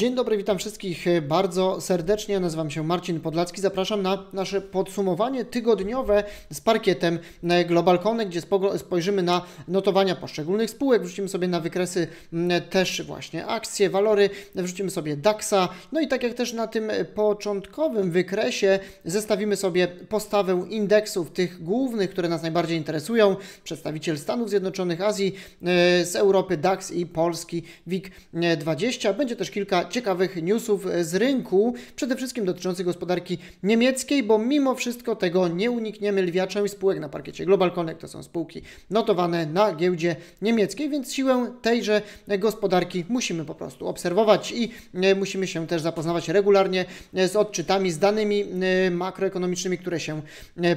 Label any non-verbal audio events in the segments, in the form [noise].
Dzień dobry, witam wszystkich bardzo serdecznie. Nazywam się Marcin Podlacki. Zapraszam na nasze podsumowanie tygodniowe z parkietem na Connect, gdzie spojrzymy na notowania poszczególnych spółek, wrzucimy sobie na wykresy mm, też właśnie akcje, walory, wrzucimy sobie DAXa. No i tak jak też na tym początkowym wykresie zestawimy sobie postawę indeksów tych głównych, które nas najbardziej interesują. Przedstawiciel Stanów Zjednoczonych, Azji, e, z Europy DAX i Polski WIG20. Będzie też kilka ciekawych newsów z rynku, przede wszystkim dotyczących gospodarki niemieckiej, bo mimo wszystko tego nie unikniemy. Lwia i spółek na parkiecie Global Connect to są spółki notowane na giełdzie niemieckiej, więc siłę tejże gospodarki musimy po prostu obserwować i e, musimy się też zapoznawać regularnie e, z odczytami, z danymi e, makroekonomicznymi, które się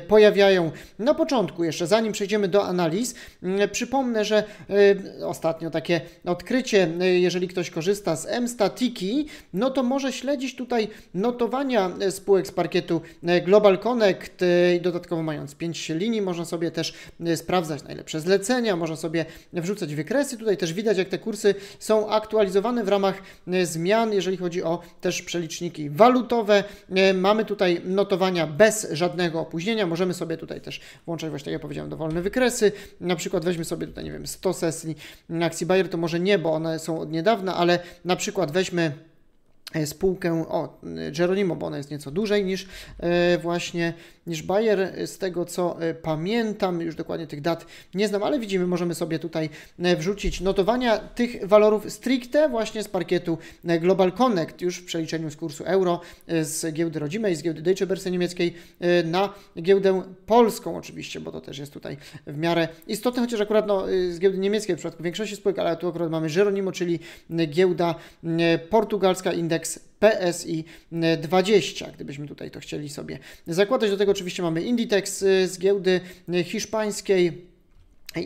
pojawiają. Na początku jeszcze, zanim przejdziemy do analiz, przypomnę, że ostatnio takie odkrycie, jeżeli ktoś korzysta z MStatiki, spółki, no to może śledzić tutaj notowania e, spółek z parkietu e, Global Connect e, i dodatkowo mając 5 linii można sobie też sprawdzać najlepsze zlecenia, można sobie wrzucać wykresy. Tutaj też widać jak te kursy są aktualizowane w ramach zmian, jeżeli chodzi o też przeliczniki walutowe. Mamy tutaj notowania bez żadnego opóźnienia. Możemy sobie tutaj też włączać właśnie tak jak powiedziałem dowolne wykresy. Na przykład weźmy sobie tutaj nie wiem 100 sesji akcji Bayer to może nie, bo one są od niedawna, ale na przykład weźmy E, spółkę, o, Geronimo, bo ona jest nieco dłużej niż e, właśnie niż Bayer. Z tego co e, pamiętam, już dokładnie tych dat nie znam, ale widzimy, możemy sobie tutaj wrzucić notowania tych walorów stricte właśnie z parkietu Global Connect, już w przeliczeniu z kursu euro z giełdy rodzimej, z giełdy Deutsche Börse niemieckiej na giełdę polską oczywiście, bo to też jest tutaj w miarę istotne, chociaż akurat no, z giełdy niemieckiej w przypadku większości spółek, ale tu akurat mamy Geronimo, czyli giełda portugalska, indeks indeks PSI 20, gdybyśmy tutaj to chcieli sobie zakładać. Do tego oczywiście mamy Inditex y, z giełdy y, hiszpańskiej.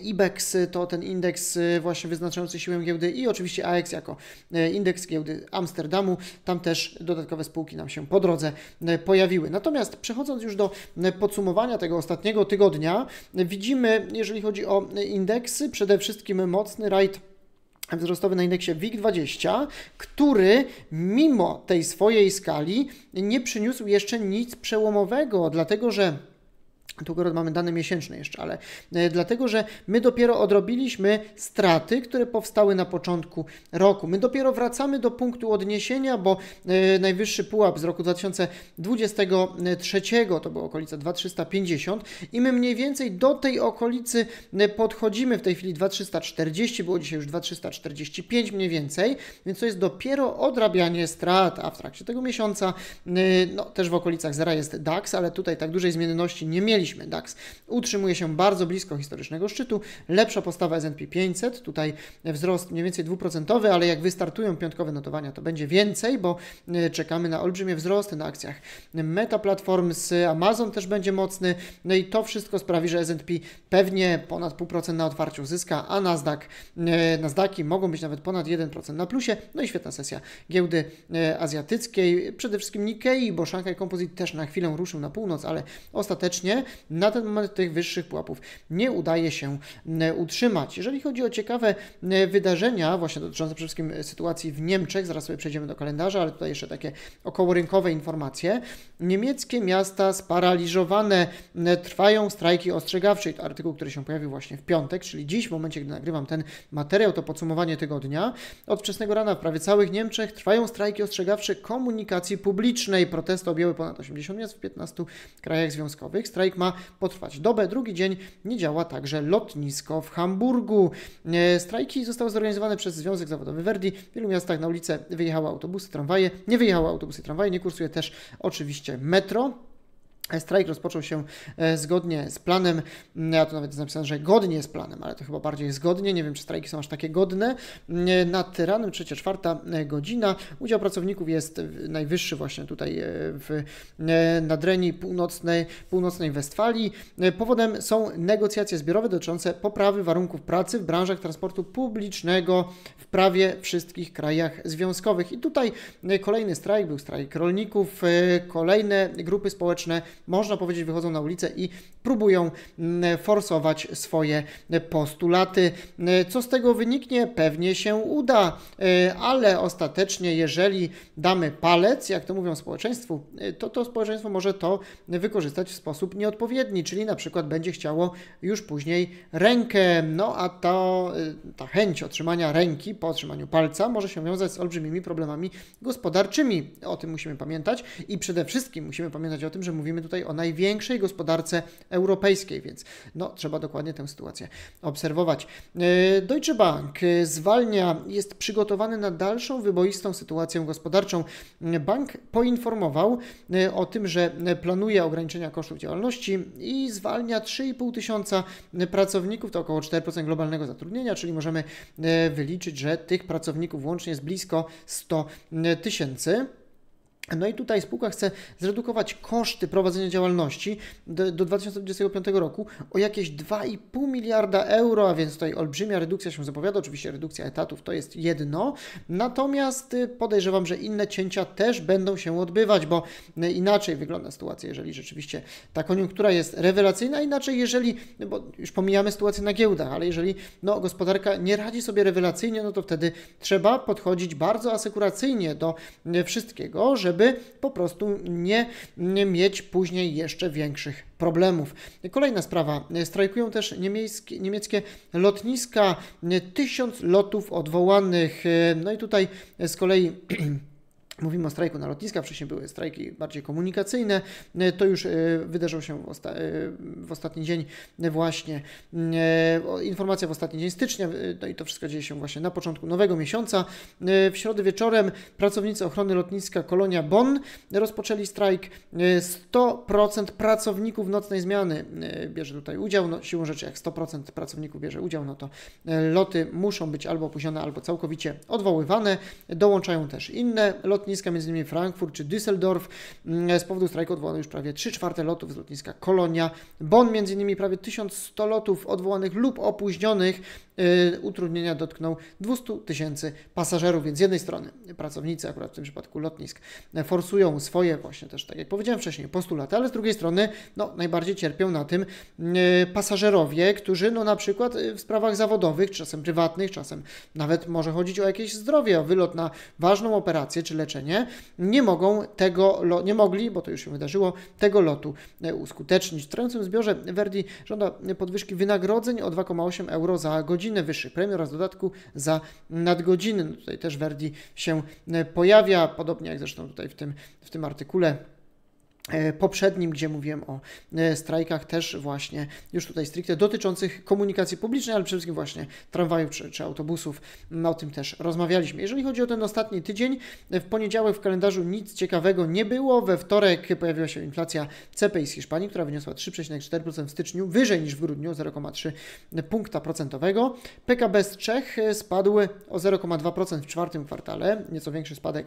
IBEX y, to ten indeks właśnie wyznaczający siłę giełdy i oczywiście AEX jako indeks giełdy Amsterdamu. Tam też dodatkowe spółki nam się po drodze pojawiły. Natomiast przechodząc już do podsumowania tego ostatniego tygodnia, widzimy, jeżeli chodzi o indeksy, przede wszystkim mocny rajd wzrostowy na indeksie WIG20, który mimo tej swojej skali nie przyniósł jeszcze nic przełomowego, dlatego że tu mamy dane miesięczne jeszcze, ale e, dlatego, że my dopiero odrobiliśmy straty, które powstały na początku roku. My dopiero wracamy do punktu odniesienia, bo e, najwyższy pułap z roku 2023 to była okolica 2350 i my mniej więcej do tej okolicy e, podchodzimy w tej chwili 2340, było dzisiaj już 2345 mniej więcej, więc to jest dopiero odrabianie strat, a w trakcie tego miesiąca no, też w okolicach zera jest DAX, ale tutaj tak dużej zmienności nie mieliśmy mieliśmy. DAX utrzymuje się bardzo blisko historycznego szczytu. Lepsza postawa S&P 500, tutaj wzrost mniej więcej dwuprocentowy, ale jak wystartują piątkowe notowania, to będzie więcej, bo e, czekamy na olbrzymie wzrosty na akcjach Meta z Amazon też będzie mocny, no i to wszystko sprawi, że S&P pewnie ponad 0,5% na otwarciu zyska, a Nasdaq, e, Nasdaqi mogą być nawet ponad 1% na plusie, no i świetna sesja giełdy e, azjatyckiej, przede wszystkim Nikkei, bo Shanghai Composite też na chwilę ruszył na północ, ale ostatecznie na ten moment tych wyższych pułapów nie udaje się e, utrzymać. Jeżeli chodzi o ciekawe e, wydarzenia, właśnie dotyczące przede wszystkim sytuacji w Niemczech, zaraz sobie przejdziemy do kalendarza, ale tutaj jeszcze takie okołorynkowe informacje. Niemieckie miasta sparaliżowane, e, trwają strajki ostrzegawcze. I to artykuł, który się pojawił właśnie w piątek, czyli dziś, w momencie, gdy nagrywam ten materiał, to podsumowanie tygodnia. Od wczesnego rana w prawie całych Niemczech trwają strajki ostrzegawcze komunikacji publicznej. Protesty objęły ponad 80 miast w 15 krajach związkowych. Strajk ma potrwać dobę. Drugi dzień nie działa także lotnisko w Hamburgu. E, strajki zostały zorganizowane przez Związek Zawodowy Verdi. W wielu miastach na ulicę wyjechały autobusy, tramwaje. Nie wyjechały autobusy, tramwaje, nie kursuje też oczywiście metro. Strajk rozpoczął się e, zgodnie z planem, mm, ja to nawet napisałem, że godnie z planem, ale to chyba bardziej zgodnie, nie wiem czy strajki są aż takie godne. Mm, e, nad ranem 3-4 e, godzina, udział pracowników jest najwyższy właśnie tutaj w nadrenii północnej, północnej Westfalii. Powodem są negocjacje zbiorowe dotyczące poprawy warunków pracy w branżach transportu publicznego w prawie wszystkich krajach związkowych. I tutaj kolejny strajk, był strajk rolników, kolejne grupy społeczne można powiedzieć, wychodzą na ulicę i próbują mm, forsować swoje e, postulaty. E, co z tego wyniknie? Pewnie się uda, e, ale ostatecznie, jeżeli damy palec, jak to mówią społeczeństwu, to to społeczeństwo może to wykorzystać w sposób nieodpowiedni, czyli na przykład będzie chciało już później rękę, no a to, ta chęć otrzymania ręki po otrzymaniu palca może się wiązać z olbrzymimi problemami gospodarczymi. O tym musimy pamiętać i przede wszystkim musimy pamiętać o tym, że mówimy tutaj tutaj o największej gospodarce europejskiej, więc no, trzeba dokładnie tę sytuację obserwować. E, Deutsche Bank e, zwalnia, jest przygotowany na dalszą wyboistą sytuację gospodarczą. E, bank poinformował o tym, że planuje ograniczenia kosztów działalności i zwalnia 3,5 tysiąca pracowników, to około 4% globalnego zatrudnienia, czyli możemy wyliczyć, że tych pracowników łącznie jest blisko 100 tysięcy. No i tutaj spółka chce zredukować koszty prowadzenia działalności do, do 2025 roku o jakieś 2,5 miliarda euro, a więc tutaj olbrzymia redukcja się zapowiada. Oczywiście redukcja etatów to jest jedno, natomiast y, podejrzewam, że inne cięcia też będą się odbywać, bo y, inaczej wygląda sytuacja, jeżeli rzeczywiście ta koniunktura jest rewelacyjna, inaczej jeżeli, no bo już pomijamy sytuację na giełdach, ale jeżeli no, gospodarka nie radzi sobie rewelacyjnie, no to wtedy trzeba podchodzić bardzo asekuracyjnie do y, wszystkiego, żeby żeby po prostu nie, nie mieć później jeszcze większych problemów. Kolejna sprawa. Strajkują też niemieckie, niemieckie lotniska. Tysiąc lotów odwołanych. No i tutaj z kolei [clears throat] Mówimy o strajku na lotniskach, wcześniej były strajki bardziej komunikacyjne. To już e, wydarzyło się w, osta e, w ostatni dzień właśnie. E, informacja w ostatni dzień stycznia, no i to wszystko dzieje się właśnie na początku nowego miesiąca. W środę wieczorem pracownicy ochrony lotniska Kolonia Bonn rozpoczęli strajk. 100% pracowników nocnej zmiany bierze tutaj udział. No, siłą rzeczy, jak 100% pracowników bierze udział, no to loty muszą być albo opóźnione, albo całkowicie odwoływane. Dołączają też inne lotniska lotniska, innymi Frankfurt czy Düsseldorf. Mm, z powodu strajku odwołano już prawie 3 czwarte lotów z lotniska Kolonia. Bonn innymi prawie 1100 lotów odwołanych lub opóźnionych. Y, utrudnienia dotknął 200 tysięcy pasażerów, więc z jednej strony pracownicy akurat w tym przypadku lotnisk e, forsują swoje właśnie też, tak jak powiedziałem wcześniej, postulaty, ale z drugiej strony no, najbardziej cierpią na tym e, pasażerowie, którzy no, na przykład e, w sprawach zawodowych, czasem prywatnych, czasem nawet może chodzić o jakieś zdrowie, o wylot na ważną operację czy leczenie, zawieszenie, nie mogą tego, nie mogli, bo to już się wydarzyło, tego lotu e, uskutecznić. W trwającym zbiorze Verdi żąda podwyżki wynagrodzeń o 2,8 euro za godzinę, wyższych premii oraz dodatku za nadgodziny. No tutaj też Verdi się e, pojawia, podobnie jak zresztą tutaj w tym, w tym artykule. E, poprzednim, gdzie mówiłem o e, strajkach, też właśnie już tutaj stricte dotyczących komunikacji publicznej, ale przede wszystkim właśnie tramwajów czy, czy autobusów. O tym też rozmawialiśmy. Jeżeli chodzi o ten ostatni tydzień, w poniedziałek w kalendarzu nic ciekawego nie było. We wtorek pojawiła się inflacja CPI z Hiszpanii, która wyniosła 3,4% w styczniu, wyżej niż w grudniu, 0,3 punkta procentowego. PKB z Czech spadły o 0,2% w czwartym kwartale, nieco większy spadek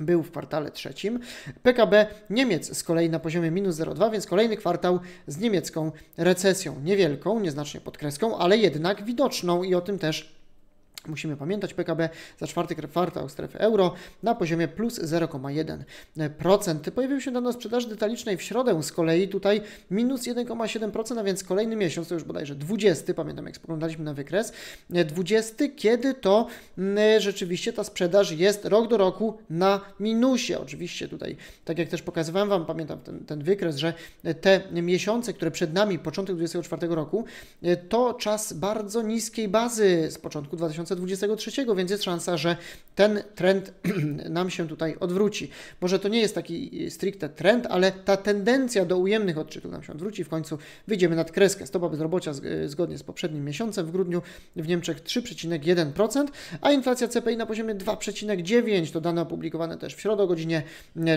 był w kwartale trzecim. PKB Niemiec z kolei na poziomie minus 0,2, więc kolejny kwartał z niemiecką recesją. Niewielką, nieznacznie pod kreską, ale jednak widoczną i o tym też Musimy pamiętać, PKB za czwarty kwartał strefy euro na poziomie plus 0,1%. E, Pojawił się dane sprzedaży detalicznej w środę, z kolei tutaj minus 1,7%, a więc kolejny miesiąc, to już bodajże 20, pamiętam jak spoglądaliśmy na wykres, 20, e, kiedy to e, rzeczywiście ta sprzedaż jest rok do roku na minusie. Oczywiście tutaj, tak jak też pokazywałem Wam, pamiętam ten, ten wykres, że te miesiące, które przed nami, początek 2024 roku, to czas bardzo niskiej bazy z początku 2024 2023, więc jest szansa, że ten trend [clears throat] nam się tutaj odwróci. Może to nie jest taki e, stricte trend, ale ta tendencja do ujemnych odczytów nam się odwróci. W końcu wyjdziemy nad kreskę. Stopa bezrobocia e, zgodnie z poprzednim miesiącem w grudniu w Niemczech 3,1%, a inflacja CPI na poziomie 2,9%. To dane opublikowane też w środę o godzinie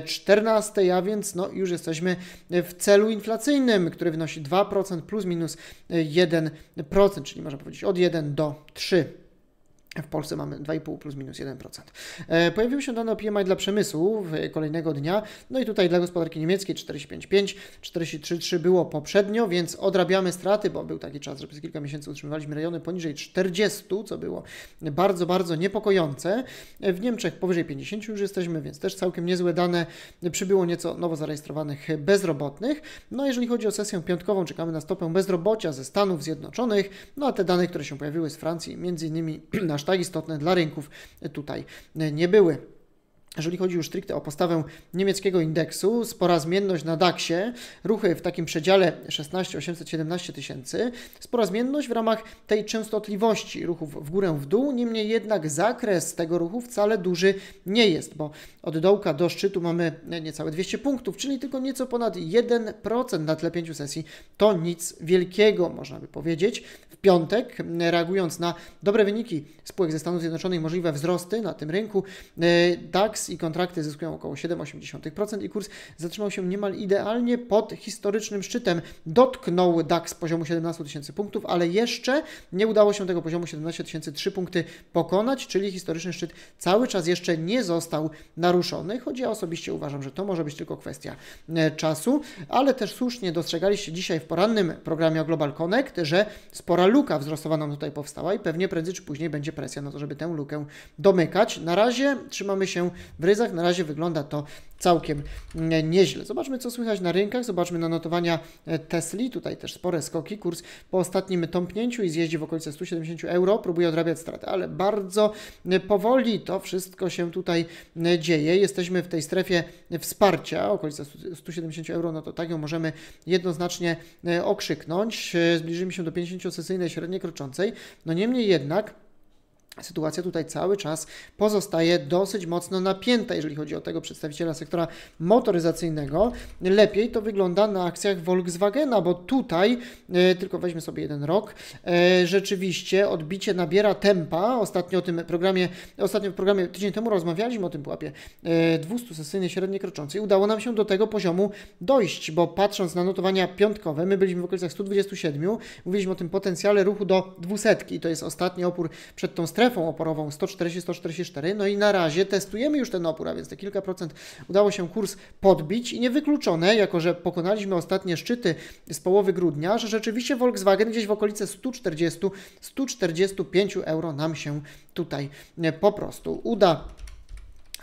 14, e, a więc no, już jesteśmy w celu inflacyjnym, który wynosi 2% plus minus 1%, czyli można powiedzieć od 1 do 3. W Polsce mamy 2,5 plus minus 1%. E, pojawiły się dane o PMI dla przemysłu kolejnego dnia. No i tutaj dla gospodarki niemieckiej 45,5, 43,3 było poprzednio, więc odrabiamy straty, bo był taki czas, że przez kilka miesięcy utrzymywaliśmy rejony poniżej 40, co było bardzo, bardzo niepokojące. E, w Niemczech powyżej 50 już jesteśmy, więc też całkiem niezłe dane. Przybyło nieco nowo zarejestrowanych bezrobotnych. No a jeżeli chodzi o sesję piątkową, czekamy na stopę bezrobocia ze Stanów Zjednoczonych. No a te dane, które się pojawiły z Francji, między innymi [clears throat] nasz tak istotne dla rynków tutaj nie były. Jeżeli chodzi już stricte o postawę niemieckiego indeksu, spora zmienność na DAX-ie, ruchy w takim przedziale 16-817 tysięcy, spora zmienność w ramach tej częstotliwości ruchów w górę w dół, niemniej jednak zakres tego ruchu wcale duży nie jest, bo od dołka do szczytu mamy niecałe 200 punktów, czyli tylko nieco ponad 1% na tle pięciu sesji. To nic wielkiego, można by powiedzieć. W piątek, reagując na dobre wyniki spółek ze Stanów Zjednoczonych, możliwe wzrosty na tym rynku, e, DAX i kontrakty zyskują około 7,8% i kurs zatrzymał się niemal idealnie pod historycznym szczytem. Dotknął DAX poziomu 17 tysięcy punktów, ale jeszcze nie udało się tego poziomu 17 tysięcy 3 punkty pokonać, czyli historyczny szczyt cały czas jeszcze nie został naruszony, choć ja osobiście uważam, że to może być tylko kwestia e, czasu, ale też słusznie dostrzegaliście dzisiaj w porannym programie o Global Connect, że spora luka wzrostowa nam tutaj powstała i pewnie prędzej czy później będzie presja na to, żeby tę lukę domykać. Na razie trzymamy się w ryzach. Na razie wygląda to całkiem e, nieźle. Zobaczmy, co słychać na rynkach, zobaczmy na notowania e, Tesli, tutaj też spore skoki, kurs po ostatnim tąpnięciu i zjeździe w okolice 170 euro, próbuje odrabiać straty, ale bardzo e, powoli to wszystko się tutaj dzieje. Jesteśmy w tej strefie wsparcia, okolice 170 euro, no to tak ją możemy jednoznacznie okrzyknąć. Zbliżymy się do 50 sesyjnej średniej kroczącej, no niemniej jednak Sytuacja tutaj cały czas pozostaje dosyć mocno napięta, jeżeli chodzi o tego przedstawiciela sektora motoryzacyjnego. Lepiej to wygląda na akcjach Volkswagena, bo tutaj, e, tylko weźmy sobie jeden rok, e, rzeczywiście odbicie nabiera tempa. Ostatnio o tym programie, ostatnio w programie tydzień temu rozmawialiśmy o tym pułapie 200 e, sesyjnej średniej kroczącej. Udało nam się do tego poziomu dojść, bo patrząc na notowania piątkowe, my byliśmy w okolicach 127, mówiliśmy o tym potencjale ruchu do 200 i to jest ostatni opór przed tą strefą strefą oporową 140-144. No i na razie testujemy już ten opór, a więc te kilka procent udało się kurs podbić i niewykluczone, jako że pokonaliśmy ostatnie szczyty z połowy grudnia, że rzeczywiście Volkswagen gdzieś w okolice 140-145 euro nam się tutaj e, po prostu uda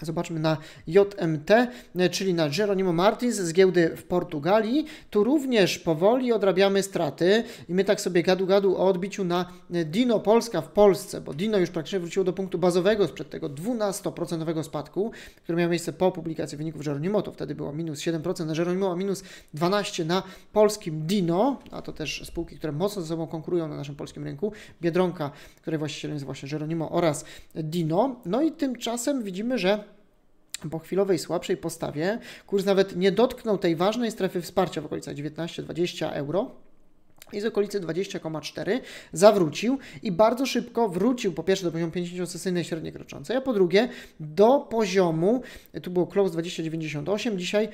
tak, zobaczmy na JMT, e, czyli na Jeronimo Martins z giełdy w Portugalii. Tu również powoli odrabiamy straty i my tak sobie gadu-gadu o odbiciu na e, Dino Polska w Polsce, bo Dino już praktycznie wróciło do punktu bazowego sprzed tego 12% spadku, który miał miejsce po publikacji wyników Jeronimo. To wtedy było minus 7% na Jeronimo, a minus 12% na polskim Dino, a to też spółki, które mocno ze sobą konkurują na naszym polskim rynku. Biedronka, której właścicielem jest właśnie Jeronimo oraz Dino. No i tymczasem widzimy, że po chwilowej słabszej postawie kurs nawet nie dotknął tej ważnej strefy wsparcia w okolicach 19-20 euro, i z okolicy 20,4 zawrócił i bardzo szybko wrócił po pierwsze do poziomu 50-sesyjnej średniej kroczącej, a po drugie do poziomu, tu było close 20,98, dzisiaj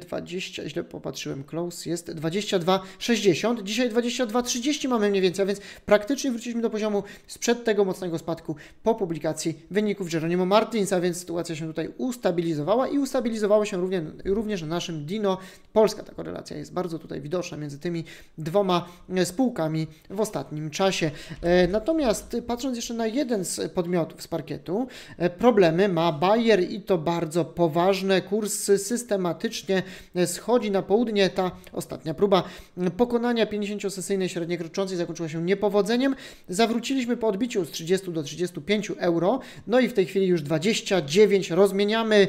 20, y, źle popatrzyłem, close jest 22,60, dzisiaj 22,30 mamy mniej więcej, a więc praktycznie wróciliśmy do poziomu sprzed tego mocnego spadku po publikacji wyników Jeronimo Martinsa, więc sytuacja się tutaj ustabilizowała i ustabilizowała się również, również na naszym Dino Polska. Ta korelacja jest bardzo tutaj widoczna między tymi dwoma kilkoma e, spółkami w ostatnim czasie. E, natomiast patrząc jeszcze na jeden z podmiotów z parkietu, e, problemy ma Bayer i to bardzo poważne. Kurs systematycznie schodzi na południe. Ta ostatnia próba pokonania 50-sesyjnej średniej kroczącej zakończyła się niepowodzeniem. Zawróciliśmy po odbiciu z 30 do 35 euro, no i w tej chwili już 29 rozmieniamy.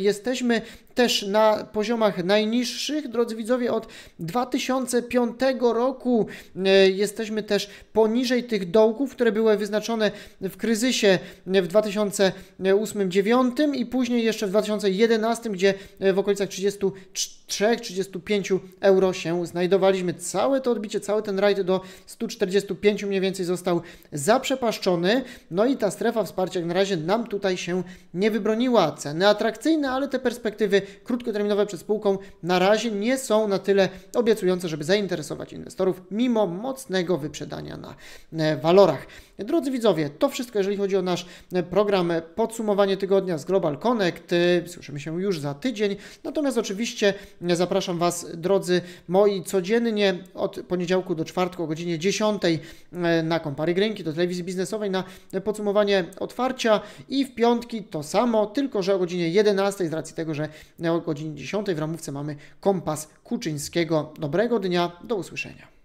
Jesteśmy też na poziomach najniższych. Drodzy widzowie, od 2005 roku e, jesteśmy też poniżej tych dołków, które były wyznaczone w kryzysie w 2008-2009 i później jeszcze w 2011, gdzie e, w okolicach 34 3,35 euro się znajdowaliśmy. Całe to odbicie, cały ten rajd do 145 mniej więcej został zaprzepaszczony. No i ta strefa wsparcia jak na razie nam tutaj się nie wybroniła. Ceny atrakcyjne, ale te perspektywy krótkoterminowe przed spółką na razie nie są na tyle obiecujące, żeby zainteresować inwestorów, mimo mocnego wyprzedania na e, walorach. E, drodzy widzowie, to wszystko, jeżeli chodzi o nasz e, program e, Podsumowanie Tygodnia z Global Connect. Słyszymy się już za tydzień. Natomiast oczywiście zapraszam Was, drodzy moi, codziennie od poniedziałku do czwartku o godzinie 10 na Kompary Grenki do telewizji biznesowej na podsumowanie otwarcia i w piątki to samo, tylko że o godzinie 11 z racji tego, że o godzinie 10 w ramówce mamy Kompas Kuczyńskiego. Dobrego dnia, do usłyszenia.